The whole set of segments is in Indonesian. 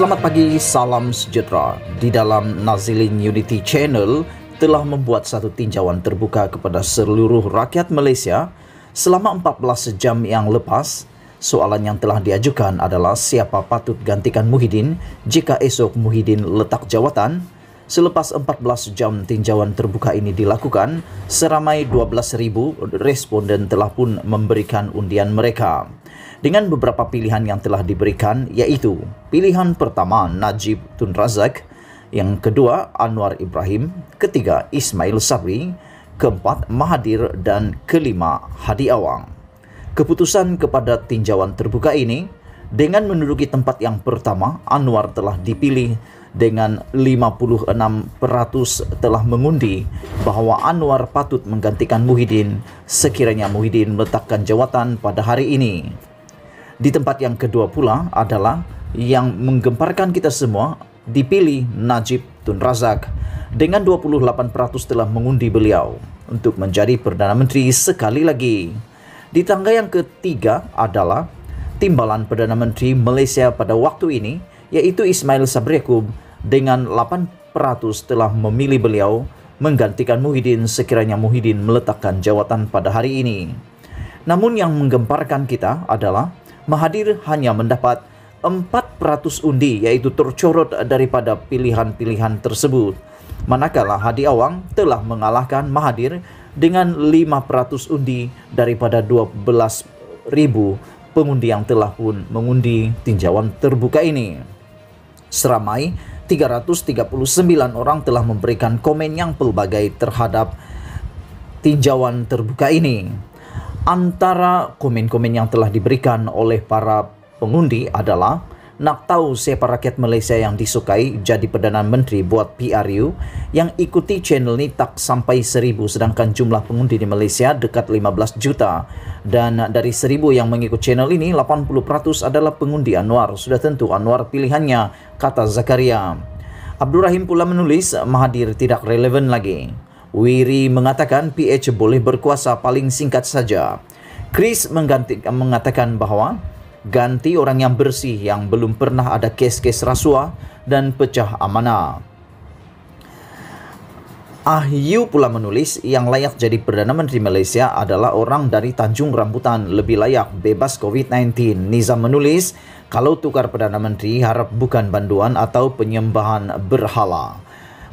Selamat pagi, salam sejahtera. Di dalam Nazilin Unity Channel telah membuat satu tinjauan terbuka kepada seluruh rakyat Malaysia selama 14 jam yang lepas. Soalan yang telah diajukan adalah siapa patut gantikan Muhyiddin jika esok Muhyiddin letak jawatan? Selepas 14 jam tinjauan terbuka ini dilakukan, seramai 12,000 responden telah pun memberikan undian mereka. dengan beberapa pilihan yang telah diberikan yaitu pilihan pertama Najib Tun Razak, yang kedua Anwar Ibrahim, ketiga Ismail Sabri, keempat Mahadir, dan kelima Hadi Awang. Keputusan kepada tinjauan terbuka ini dengan menduduki tempat yang pertama Anwar telah dipilih dengan 56% telah mengundi bahwa Anwar patut menggantikan Muhyiddin sekiranya Muhyiddin meletakkan jawatan pada hari ini. Di tempat yang kedua pula adalah yang menggemparkan kita semua dipilih Najib Tun Razak dengan 28% telah mengundi beliau untuk menjadi Perdana Menteri sekali lagi. Di tangga yang ketiga adalah timbalan Perdana Menteri Malaysia pada waktu ini yaitu Ismail Sabri Yaakob dengan 8% telah memilih beliau menggantikan Muhyiddin sekiranya Muhyiddin meletakkan jawatan pada hari ini. Namun yang menggemparkan kita adalah Mahathir hanya mendapat 400 undi yaitu tercorot daripada pilihan-pilihan tersebut. Manakala Hadi Awang telah mengalahkan Mahathir dengan 500 undi daripada 12.000 pengundi yang telah pun mengundi tinjauan terbuka ini. Seramai 339 orang telah memberikan komen yang pelbagai terhadap tinjauan terbuka ini. Antara komen-komen yang telah diberikan oleh para pengundi adalah nak tahu siapa rakyat Malaysia yang disukai jadi Perdana Menteri buat PRU yang ikuti channel ini tak sampai seribu sedangkan jumlah pengundi di Malaysia dekat 15 juta dan dari seribu yang mengikut channel ini 80% adalah pengundi Anwar sudah tentu Anwar pilihannya kata Zakaria Abdul Rahim pula menulis Mahathir tidak relevan lagi Wiri mengatakan PH boleh berkuasa paling singkat saja. Chris mengganti, mengatakan bahwa ganti orang yang bersih yang belum pernah ada kes-kes rasuah dan pecah amanah. Ahyu pula menulis yang layak jadi Perdana Menteri Malaysia adalah orang dari Tanjung Rambutan lebih layak bebas COVID-19. Nizam menulis, kalau tukar Perdana Menteri harap bukan banduan atau penyembahan berhala.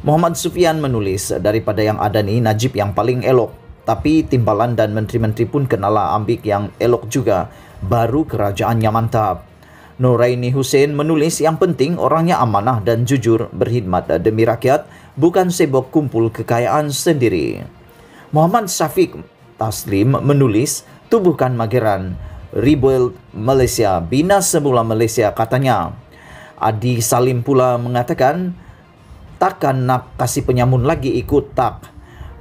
Muhammad Sufian menulis daripada yang ada ni Najib yang paling elok tapi timbalan dan menteri-menteri pun kenala ambik yang elok juga baru kerajaannya mantap. Nuraini Hussein menulis yang penting orangnya amanah dan jujur berkhidmat demi rakyat bukan sibuk kumpul kekayaan sendiri. Muhammad Safiq Taslim menulis tubuhkan mageran rebuild Malaysia bina semula Malaysia katanya. Adi Salim pula mengatakan, takkan nak kasih penyamun lagi ikut tak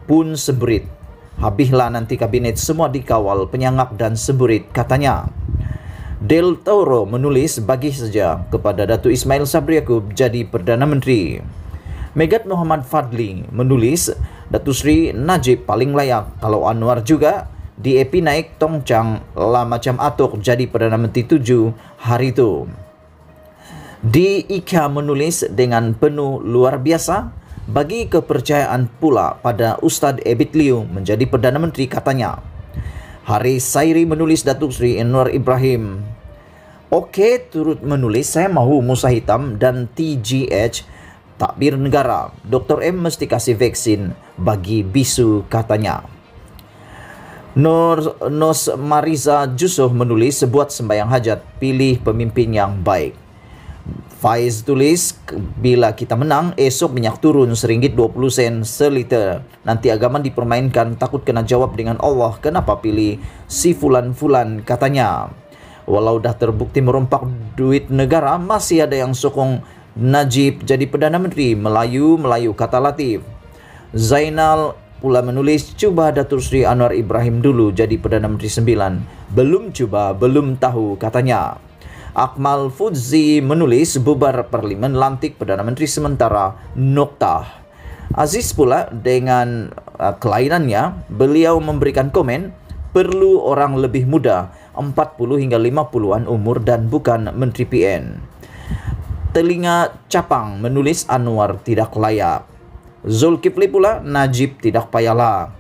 pun seberit. Habihlah nanti kabinet semua dikawal penyangap dan seberit katanya. Del Toro menulis bagi saja kepada Datu Ismail Sabri Yaakob jadi Perdana Menteri. Megat Muhammad Fadli menulis Datu Sri Najib paling layak kalau Anwar juga di Epi naik Tongcang lah macam atuk jadi Perdana Menteri tujuh hari itu. Di Diika menulis dengan penuh luar biasa bagi kepercayaan pula pada Ustaz Ebit Liu menjadi Perdana Menteri katanya. Hari Sairi menulis Datuk Sri Anwar Ibrahim. Okey turut menulis saya mahu Musa Hitam dan TGH takbir negara. Dr. M mesti kasih vaksin bagi bisu katanya. Nur Nos Mariza Jusuf menulis sebuat sembahyang hajat pilih pemimpin yang baik. Faiz tulis, bila kita menang, esok minyak turun seringgit 20 sen seliter. Nanti agama dipermainkan, takut kena jawab dengan Allah, kenapa pilih si fulan-fulan katanya. Walau dah terbukti merompak duit negara, masih ada yang sokong Najib jadi Perdana Menteri Melayu-Melayu kata Latif. Zainal pula menulis, coba Datuk Sri Anwar Ibrahim dulu jadi Perdana Menteri 9. Belum coba, belum tahu katanya. Akmal Fudzi menulis bubar parlimen lantik Perdana Menteri sementara Noktah. Aziz pula dengan eh, kelainannya, beliau memberikan komen perlu orang lebih muda, 40 hingga 50-an umur dan bukan Menteri PN. Telinga Capang menulis Anwar tidak layak. Zulkifli pula Najib tidak payahlah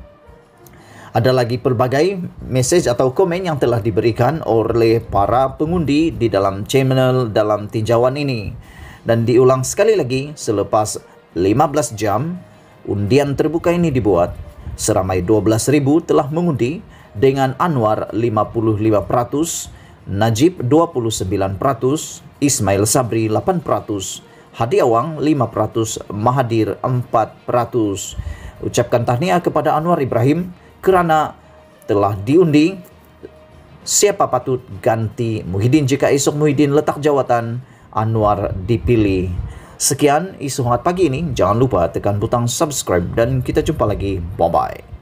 ada lagi pelbagai message atau komen yang telah diberikan oleh para pengundi di dalam channel dalam tinjauan ini. Dan diulang sekali lagi selepas 15 jam, undian terbuka ini dibuat. Seramai 12.000 telah mengundi dengan Anwar 55%, Najib 29%, Ismail Sabri 8%, Awang 5%, Mahadir 4%. Ucapkan tahniah kepada Anwar Ibrahim kerana telah diundi siapa patut ganti Muhyiddin jika esok Muhyiddin letak jawatan Anwar dipilih. Sekian isu hangat pagi ini. Jangan lupa tekan butang subscribe dan kita jumpa lagi. Bye-bye.